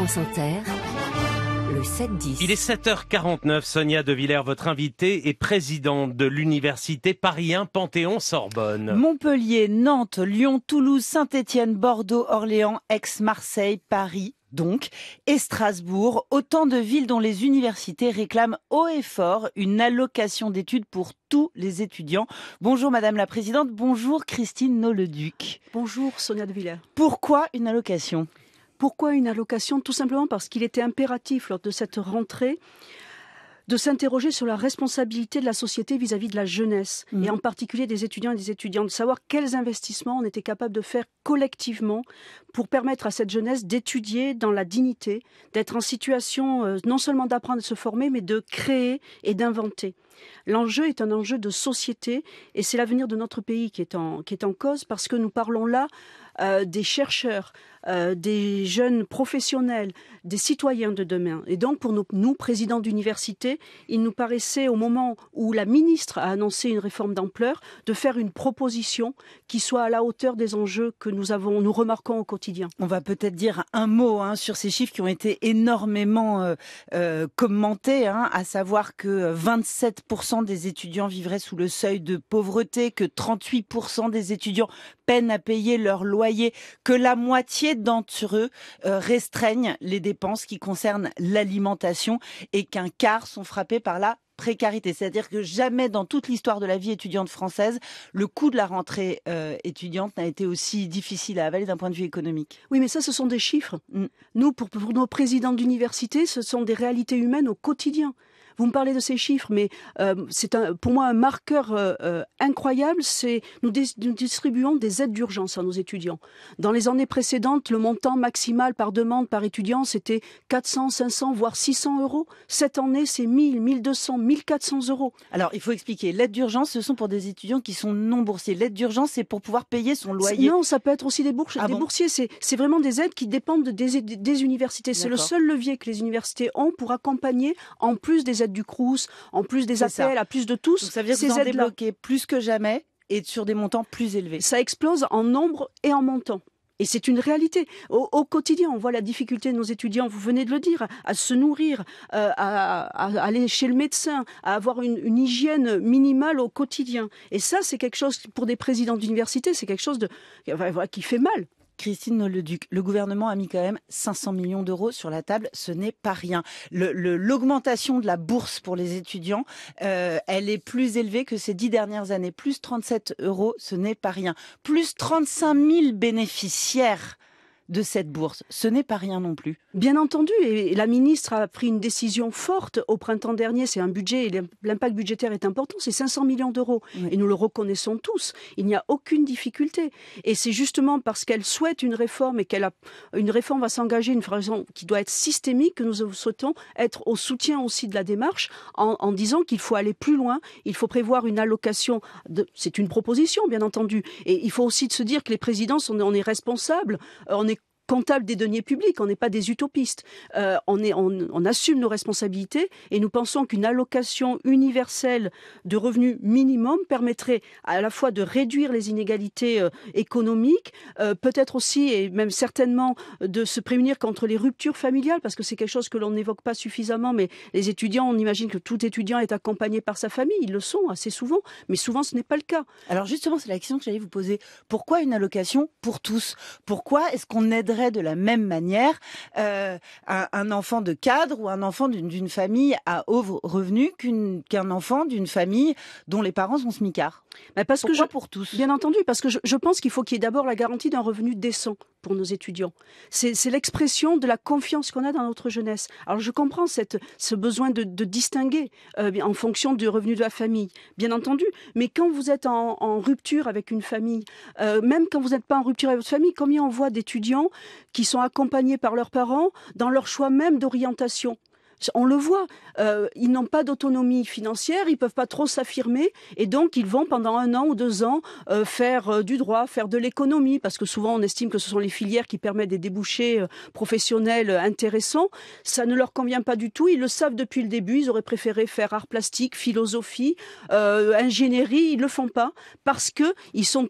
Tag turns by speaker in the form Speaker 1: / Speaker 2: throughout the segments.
Speaker 1: Le Il est 7h49. Sonia De Villers, votre invitée, et présidente de l'université Paris Panthéon-Sorbonne. Montpellier, Nantes, Lyon, Toulouse, Saint-Étienne, Bordeaux, Orléans, Aix-Marseille, Paris, donc, et Strasbourg, autant de villes dont les universités réclament haut et fort une allocation d'études pour tous les étudiants. Bonjour Madame la Présidente, bonjour Christine Noleduc. Bonjour Sonia de Villers. Pourquoi une allocation
Speaker 2: pourquoi une allocation Tout simplement parce qu'il était impératif lors de cette rentrée de s'interroger sur la responsabilité de la société vis-à-vis de la jeunesse, mm. et en particulier des étudiants et des étudiantes, de savoir quels investissements on était capable de faire collectivement pour permettre à cette jeunesse d'étudier dans la dignité, d'être en situation euh, non seulement d'apprendre et de se former, mais de créer et d'inventer. L'enjeu est un enjeu de société, et c'est l'avenir de notre pays qui est en cause, parce que nous parlons là euh, des chercheurs, euh, des jeunes professionnels, des citoyens de demain. Et donc, pour nous, présidents d'université, il nous paraissait, au moment où la ministre a annoncé une réforme d'ampleur, de faire une proposition qui soit à la hauteur des enjeux que nous avons, nous remarquons au quotidien. On va peut-être dire un
Speaker 1: mot hein, sur ces chiffres qui ont été énormément euh, commentés, hein, à savoir que 27% des étudiants vivraient sous le seuil de pauvreté, que 38% des étudiants peine à payer leur loyer, que la moitié d'entre eux euh, restreignent les dépenses qui concernent l'alimentation et qu'un quart sont frappés par la précarité. C'est-à-dire que jamais dans toute l'histoire de la vie étudiante française, le coût de la rentrée euh, étudiante n'a été aussi difficile à avaler d'un point de vue économique. Oui, mais ça, ce sont des chiffres.
Speaker 2: Mm. Nous, pour nos présidents d'université, ce sont des réalités humaines au quotidien. Vous me parlez de ces chiffres, mais euh, c'est pour moi un marqueur euh, euh, incroyable. C'est nous, distribuons des aides d'urgence à nos étudiants. Dans les années précédentes, le montant maximal par demande par étudiant c'était 400, 500, voire 600 euros. Cette année, c'est 1000, 1200,
Speaker 1: 1400 euros. Alors, il faut expliquer. L'aide d'urgence, ce sont pour des étudiants qui sont non boursiers. L'aide d'urgence, c'est pour pouvoir payer son loyer. Non, ça
Speaker 2: peut être aussi des, ah des boursiers. C'est vraiment des aides qui dépendent des, des, des universités. C'est le seul levier que les universités ont pour accompagner, en plus des aides du Crous, en plus des appels, à plus de tous. ça veut dire que vous plus que jamais et sur des montants plus élevés. Ça explose en nombre et en montant. Et c'est une réalité. Au, quotidien, on voit la difficulté de nos étudiants, vous venez de le dire, à se nourrir, euh, à, aller chez le médecin, à avoir une, hygiène minimale au quotidien. Et ça, c'est quelque chose, pour des présidents
Speaker 1: d'université, c'est quelque chose de, qui fait mal. Christine Leduc, le gouvernement a mis quand même 500 millions d'euros sur la table. Ce n'est pas rien. L'augmentation de la bourse pour les étudiants, euh, elle est plus élevée que ces dix dernières années. Plus 37 euros, ce n'est pas rien. Plus 35 000 bénéficiaires de cette bourse. Ce n'est pas rien non plus. Bien entendu, et la ministre a pris une décision forte au printemps dernier. C'est un
Speaker 2: budget, l'impact budgétaire est important, c'est 500 millions d'euros. Et nous le reconnaissons tous, il n'y a aucune difficulté. Et c'est justement parce qu'elle souhaite une réforme et qu'elle a une réforme va s'engager, une réforme qui doit être systémique, que nous souhaitons être au soutien aussi de la démarche en, disant qu'il faut aller plus loin, il faut prévoir une allocation, c'est une proposition bien entendu, et il faut aussi se dire que les présidents sont... on est responsables, euh, on est comptable des deniers publics, on n'est pas des utopistes. Euh, on, est, on, assume nos responsabilités et nous pensons qu'une allocation universelle de revenus minimum permettrait à la fois de réduire les inégalités euh, économiques, euh, peut-être aussi et même certainement de se prémunir contre les ruptures familiales, parce que c'est quelque chose que l'on n'évoque pas suffisamment, mais les étudiants, on imagine que tout
Speaker 1: étudiant est accompagné par sa famille, ils le sont assez souvent, mais souvent ce n'est pas le cas. Alors justement, c'est la question que j'allais vous poser. Pourquoi une allocation pour tous Pourquoi est-ce qu'on aiderait de la même manière euh, un, enfant de cadre ou un enfant d'une famille à haut revenu qu'un enfant d'une famille dont les parents sont smicards. Mais bah, parce que pour tous Bien entendu,
Speaker 2: parce que je, je pense qu'il faut qu'il y ait d'abord la garantie d'un revenu décent pour nos étudiants. C'est l'expression de la confiance qu'on a dans notre jeunesse. Alors je comprends ce besoin de, distinguer euh, en fonction du revenu de la famille, bien entendu, mais quand vous êtes en, rupture avec une famille, euh, même quand vous n'êtes pas en rupture avec votre famille, combien on voit d'étudiants qui sont accompagnés par leurs parents dans leur choix même d'orientation on le voit. Euh, ils n'ont pas d'autonomie financière, ils peuvent pas trop s'affirmer, et donc ils vont pendant un an ou deux ans euh, faire euh, du droit, faire de l'économie, parce que souvent on estime que ce sont les filières qui permettent des débouchés professionnels intéressants. Ça ne leur convient pas du tout. Ils le savent depuis le début. Ils auraient préféré faire art plastique, philosophie, ingénierie. Ils le font pas parce que sont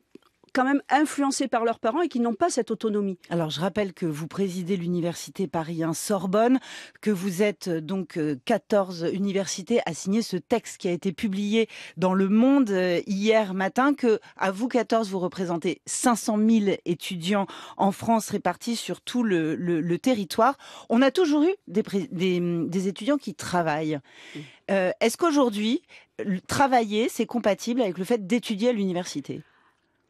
Speaker 1: quand même influencés par leurs parents et qui n'ont pas cette autonomie. Alors je rappelle que vous présidez l'université Paris 1 Sorbonne, que vous êtes euh, donc 14 euh, universités à signer ce texte qui a été publié dans Le Monde euh, hier matin, que à vous 14 vous représentez 500 000 étudiants en France répartis sur tout le, territoire. On a toujours eu des, hum, des, étudiants qui travaillent. Est-ce qu'aujourd'hui, travailler, c'est compatible avec le fait d'étudier à l'université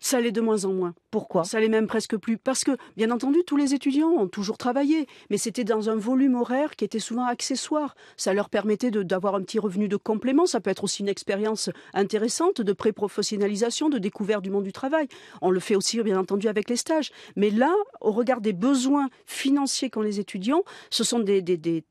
Speaker 2: ça l'est de moins en moins. Pourquoi Ça l'est même presque plus. Parce que, bien entendu, tous les étudiants ont toujours travaillé, mais c'était dans un volume horaire qui était souvent accessoire. Ça leur permettait d'avoir un petit revenu de complément. Ça peut être aussi une expérience intéressante de pré-professionnalisation, de découverte du monde du travail. On le fait aussi, bien entendu, avec les stages. Mais là, au regard des besoins financiers qu'ont les étudiants, ce sont des, des,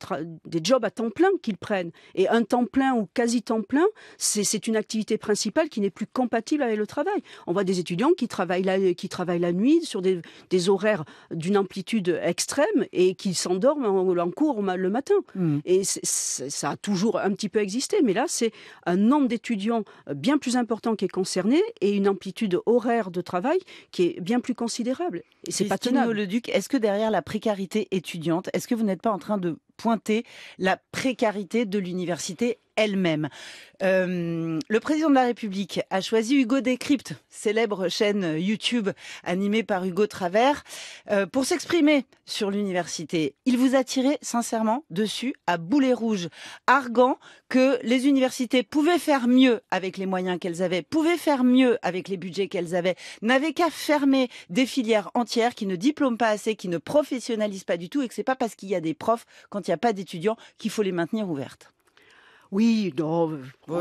Speaker 2: jobs à temps plein qu'ils prennent. Et un temps plein ou quasi temps plein, c'est une activité principale qui n'est plus compatible avec le travail. On voit des étudiants qui travaillent la, qui travaillent la nuit sur des, horaires d'une amplitude extrême et qui s'endorment en, cours le matin. Hmm. Et ça a toujours un petit peu existé, mais là, c'est un nombre d'étudiants bien plus important qui est concerné et une amplitude horaire
Speaker 1: de travail qui est bien plus considérable. Et c'est pas tenable. Le Duc, est-ce que derrière la précarité étudiante, est-ce que vous n'êtes pas en train de pointer la précarité de l'université elle-même. Euh, le président de la République a choisi Hugo Décrypte, célèbre chaîne YouTube animée par Hugo Travers, euh, pour s'exprimer sur l'université. Il vous a tiré sincèrement dessus à boulet rouge, arguant que les universités pouvaient faire mieux avec les moyens qu'elles avaient, pouvaient faire mieux avec les budgets qu'elles avaient, n'avaient qu'à fermer des filières entières qui ne diplôment pas assez, qui ne professionnalisent pas du tout et que c'est pas parce qu'il y a des profs quand il n'y a pas d'étudiants qu'il faut les maintenir ouvertes. Oui,
Speaker 2: non,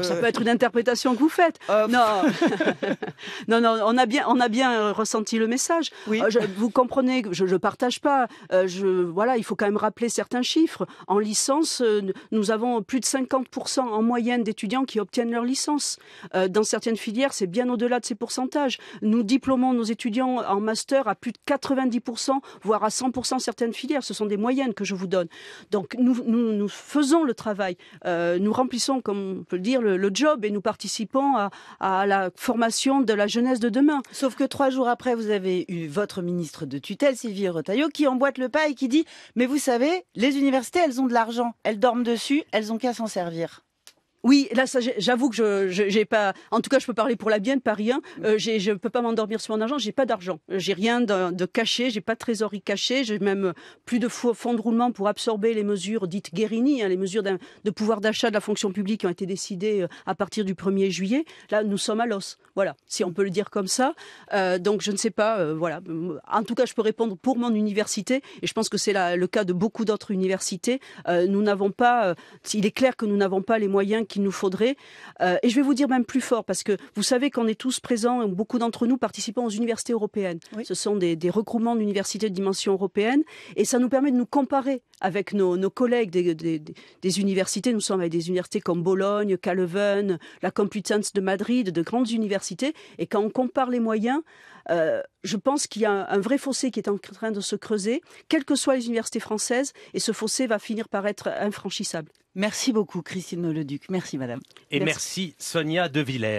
Speaker 2: ça peut être une
Speaker 1: interprétation que vous faites. Euh, non. non, on a
Speaker 2: bien, on a bien ressenti le message. Euh, vous comprenez je ne partage pas. Euh, voilà, il faut quand même rappeler certains chiffres. En licence, nous avons plus de 50% en moyenne d'étudiants qui obtiennent leur licence. dans certaines filières, c'est bien au-delà de ces pourcentages. Nous diplômons nos étudiants en master à plus de 90%, voire à 100% certaines filières. Ce sont des moyennes que je vous donne. Donc, nous, nous, faisons le travail. nous remplissons, comme on peut le dire, le, job et nous participons à, la formation de la jeunesse de demain.
Speaker 1: Sauf que trois jours après, vous avez eu votre ministre de tutelle, Sylvie Retailleau, qui emboîte le pas et qui dit, mais vous savez, les universités, elles ont de l'argent, elles dorment dessus, elles n'ont qu'à s'en servir. Oui, là, j'avoue que je n'ai pas. En tout cas, je peux parler pour la bienne, pas rien. Mm. Euh, je je peux pas
Speaker 2: m'endormir sur mon argent. J'ai pas d'argent. Euh, j'ai rien de, de caché. J'ai pas de trésorerie cachée. J'ai même plus de fonds de roulement pour absorber les mesures dites Guérini, hein, les mesures de pouvoir d'achat de la fonction publique qui ont été décidées euh, à partir du 1er juillet. Là, nous sommes à l'os. Voilà, si on peut le dire comme ça. donc, je ne sais pas. voilà. En tout cas, je peux répondre pour mon université, et je pense que c'est le cas de beaucoup d'autres universités. nous n'avons pas. il est clair que nous n'avons pas les moyens qu'il nous faudrait. Euh, et je vais vous dire même plus fort, parce que vous savez qu'on est tous présents, beaucoup d'entre nous participons aux universités européennes. Ce sont des, des regroupements d'universités de dimension européenne, et ça nous permet de nous comparer avec nos, collègues des, universités. Nous sommes avec des universités comme Bologne, Calvin, la Complutense de Madrid, de grandes universités. Et quand on compare les moyens, euh, je pense qu'il y a un vrai fossé qui est en train de se creuser, quelles que soient les universités françaises, et ce fossé va finir par être infranchissable. Merci beaucoup Christine Leduc, merci madame. Et
Speaker 1: merci, Sonia De Villers.